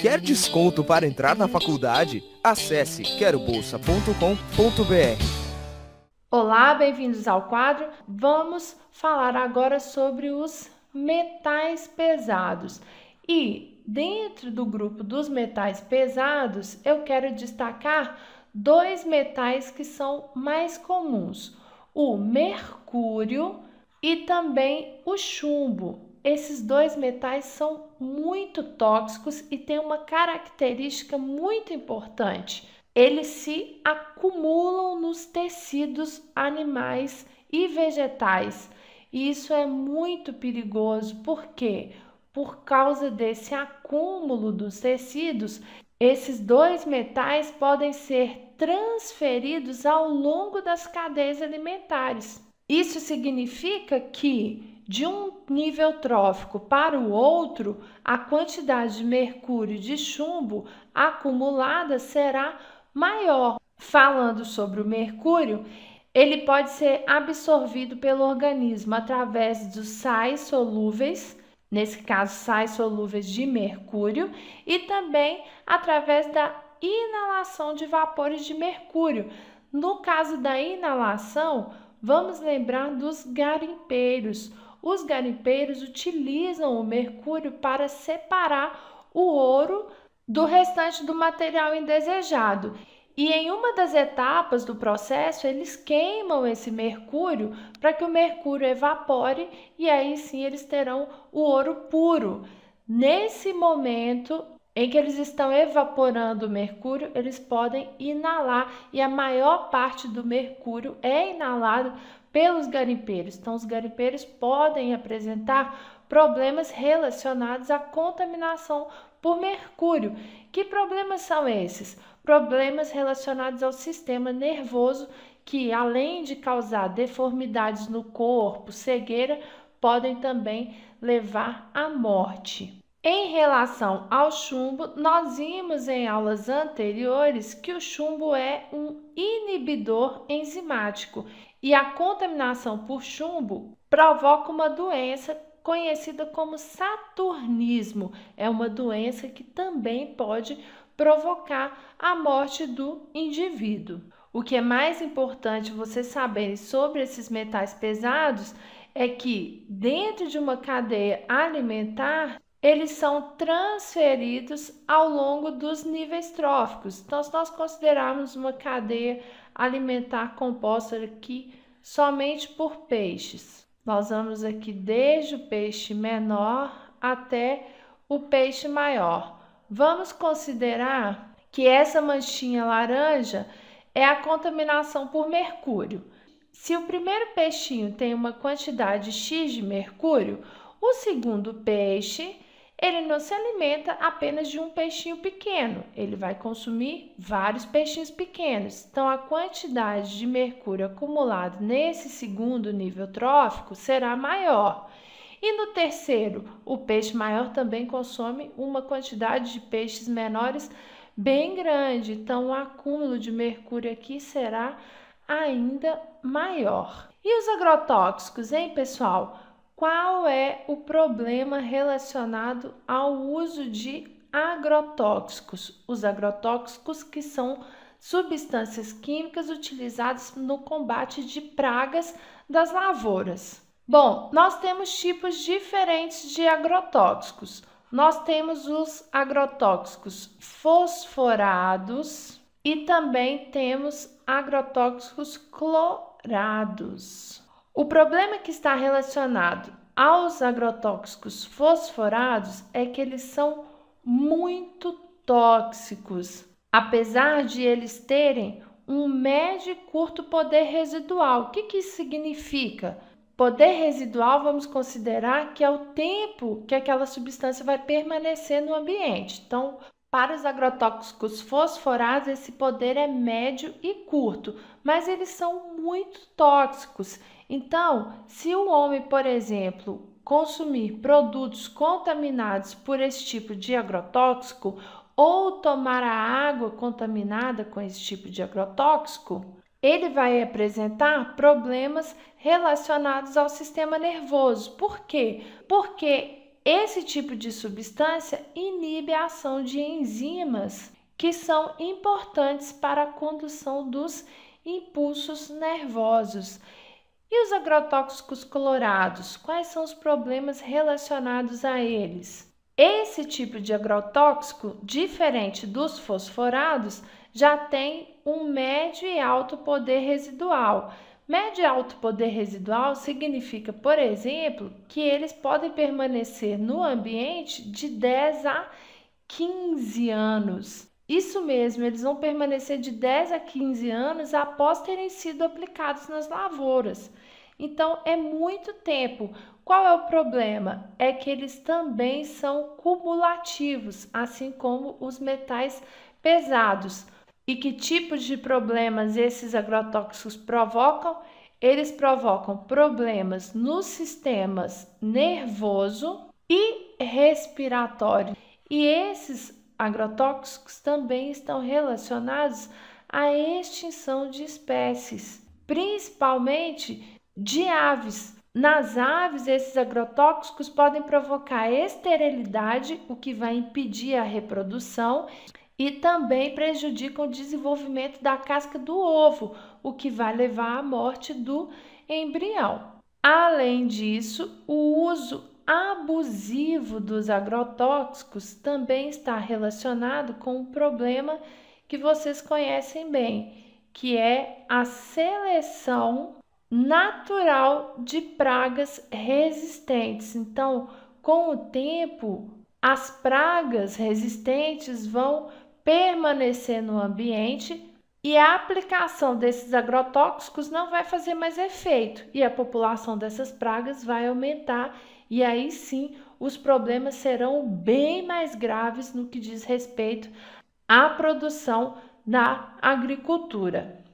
Quer desconto para entrar na faculdade? Acesse querobolsa.com.br. Olá, bem-vindos ao quadro. Vamos falar agora sobre os metais pesados. E dentro do grupo dos metais pesados, eu quero destacar dois metais que são mais comuns: o mercúrio e também o chumbo. Esses dois metais são muito tóxicos e têm uma característica muito importante. Eles se acumulam nos tecidos animais e vegetais. E isso é muito perigoso, porque por causa desse acúmulo dos tecidos, esses dois metais podem ser transferidos ao longo das cadeias alimentares. Isso significa que de um nível trófico para o outro, a quantidade de mercúrio de chumbo acumulada será maior. Falando sobre o mercúrio, ele pode ser absorvido pelo organismo através dos sais solúveis, nesse caso, sais solúveis de mercúrio, e também através da inalação de vapores de mercúrio. No caso da inalação, Vamos lembrar dos garimpeiros. Os garimpeiros utilizam o mercúrio para separar o ouro do restante do material indesejado. E em uma das etapas do processo, eles queimam esse mercúrio para que o mercúrio evapore e aí sim eles terão o ouro puro. Nesse momento, em que eles estão evaporando o mercúrio, eles podem inalar e a maior parte do mercúrio é inalado pelos garimpeiros. Então, os garimpeiros podem apresentar problemas relacionados à contaminação por mercúrio. Que problemas são esses? Problemas relacionados ao sistema nervoso que, além de causar deformidades no corpo, cegueira, podem também levar à morte. Em relação ao chumbo, nós vimos em aulas anteriores que o chumbo é um inibidor enzimático e a contaminação por chumbo provoca uma doença conhecida como saturnismo. É uma doença que também pode provocar a morte do indivíduo. O que é mais importante você saber sobre esses metais pesados é que dentro de uma cadeia alimentar eles são transferidos ao longo dos níveis tróficos. Então, se nós considerarmos uma cadeia alimentar composta aqui somente por peixes, nós vamos aqui desde o peixe menor até o peixe maior. Vamos considerar que essa manchinha laranja é a contaminação por mercúrio. Se o primeiro peixinho tem uma quantidade X de mercúrio, o segundo peixe ele não se alimenta apenas de um peixinho pequeno, ele vai consumir vários peixinhos pequenos. Então, a quantidade de mercúrio acumulado nesse segundo nível trófico será maior. E no terceiro, o peixe maior também consome uma quantidade de peixes menores bem grande, então o acúmulo de mercúrio aqui será ainda maior. E os agrotóxicos, hein, pessoal? qual é o problema relacionado ao uso de agrotóxicos. Os agrotóxicos que são substâncias químicas utilizadas no combate de pragas das lavouras. Bom, nós temos tipos diferentes de agrotóxicos. Nós temos os agrotóxicos fosforados e também temos agrotóxicos clorados. O problema que está relacionado aos agrotóxicos fosforados é que eles são muito tóxicos, apesar de eles terem um médio e curto poder residual. O que, que isso significa? Poder residual, vamos considerar que é o tempo que aquela substância vai permanecer no ambiente. Então, para os agrotóxicos fosforados, esse poder é médio e curto, mas eles são muito tóxicos então, se o homem, por exemplo, consumir produtos contaminados por esse tipo de agrotóxico ou tomar a água contaminada com esse tipo de agrotóxico, ele vai apresentar problemas relacionados ao sistema nervoso. Por quê? Porque esse tipo de substância inibe a ação de enzimas que são importantes para a condução dos impulsos nervosos. E os agrotóxicos colorados, quais são os problemas relacionados a eles? Esse tipo de agrotóxico, diferente dos fosforados, já tem um médio e alto poder residual. Médio e alto poder residual significa, por exemplo, que eles podem permanecer no ambiente de 10 a 15 anos. Isso mesmo, eles vão permanecer de 10 a 15 anos após terem sido aplicados nas lavouras. Então é muito tempo. Qual é o problema? É que eles também são cumulativos, assim como os metais pesados. E que tipos de problemas esses agrotóxicos provocam? Eles provocam problemas nos sistemas nervoso e respiratório. E esses agrotóxicos também estão relacionados à extinção de espécies, principalmente de aves. Nas aves, esses agrotóxicos podem provocar esterilidade, o que vai impedir a reprodução, e também prejudicam o desenvolvimento da casca do ovo, o que vai levar à morte do embrião. Além disso, o uso abusivo dos agrotóxicos também está relacionado com um problema que vocês conhecem bem, que é a seleção natural de pragas resistentes. Então, com o tempo, as pragas resistentes vão permanecer no ambiente e a aplicação desses agrotóxicos não vai fazer mais efeito e a população dessas pragas vai aumentar e aí sim os problemas serão bem mais graves no que diz respeito à produção na agricultura.